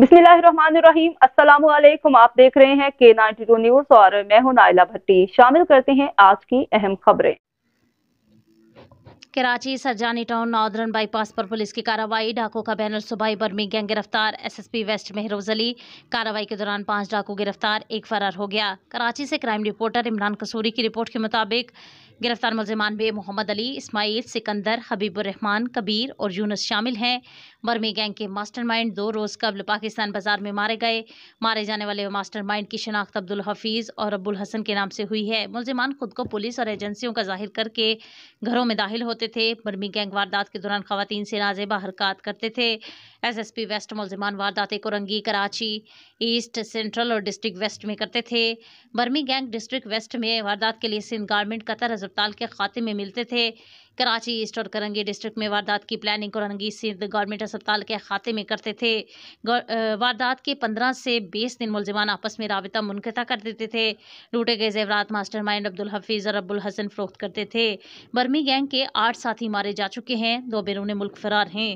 बिस्मिल्लाहिर्रहमानिर्रहीम अस्सलाम वालेकुम आप देख रहे हैं के नाइनटी न्यूज और मैं हूं नाइला भट्टी शामिल करते हैं आज की अहम खबरें Karachi Surjani town northern bypass police पुलिस की कार्रवाई डाकू का बैनर सुबह बर्मी गैंग गिरफ्तार एसएसपी वेस्ट मेहरोज अली कार्रवाई के दौरान पांच डाकू गिरफ्तार एक फरार हो गया कराची से क्राइम रिपोर्टर इमरान कसूरी की रिपोर्ट के मुताबिक गिरफ्तार मुलजमान में मोहम्मद अली इस्माइल सिकंदर हबीबुररहमान कबीर और यूनस शामिल हैं बर्मी गैंग के मास्टरमाइंड दो रोज़ कबल पाकिस्तान बाजार में मारे गए मारे जाने वाले मास्टरमाइंड की शनाख्त अब्दुल हफीज़ और अबुल हसन के नाम से हुई है मुलजमान खुद को पुलिस और एजेंसियों का जाहिर करके घरों में दाखिल होते थे बर्मी गैंग वारदात के दौरान खातन से नाजेबा हरकत करते थे एसएसपी वेस्ट मुलजमान वारदात रंगी कराची ईस्ट सेंट्रल और डिस्ट्रिक्ट वेस्ट में करते थे बर्मी गैंग डिस्ट्रिक्ट वेस्ट में वारदात के लिए सिंध गारमेंट कतर अस्पताल के खाते में मिलते थे कराची ईस्ट और करंगी डिस्ट्रिक्ट में वारदात की प्लानिंग करंगी सिंध गवर्नमेंट अस्पताल के खाते में करते थे वारदात के पंद्रह से बीस दिन मुलजमान आपस में रबता मुनता कर देते थे लूटे गए जेवरात मास्टर माइंड अब्दुल हफीज़ और अब्बुल हसन फरोख्त करते थे बर्मी गैंग के आठ साथी मारे जा चुके हैं दो बैरून मुल्क फरार हैं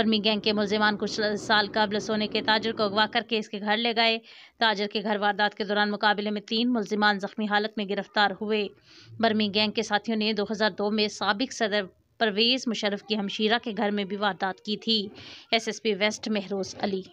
बर्मी गैंग के मुलजिम दीवान कुछ साल कबल सोने के ताजर को अगवा करके इसके घर ले गए ताजर के घर वारदात के दौरान मुकाबले में तीन मुलजिमान जख्मी हालत में गिरफ्तार हुए बर्मी गैंग के साथियों ने 2002 में सबक सदर परवेज़ मुशरफ की हमशीरा के घर में भी वारदात की थी एसएसपी वेस्ट महरोज अली